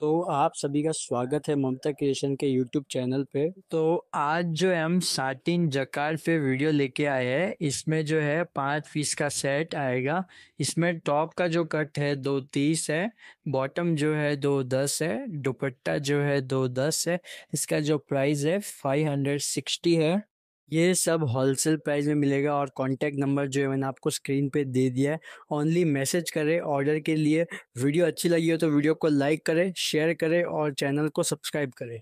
तो आप सभी का स्वागत है ममता क्रिएशन के यूट्यूब चैनल पे तो आज जो है हम साटिन जकार पे वीडियो लेके आए हैं इसमें जो है पाँच पीस का सेट आएगा इसमें टॉप का जो कट है दो तीस है बॉटम जो है दो दस है दुपट्टा जो है दो दस है इसका जो प्राइस है फाइव हंड्रेड सिक्सटी है ये सब होलसेल प्राइस में मिलेगा और कॉन्टैक्ट नंबर जो है मैंने आपको स्क्रीन पे दे दिया है ओनली मैसेज करें ऑर्डर के लिए वीडियो अच्छी लगी हो तो वीडियो को लाइक करें शेयर करें और चैनल को सब्सक्राइब करें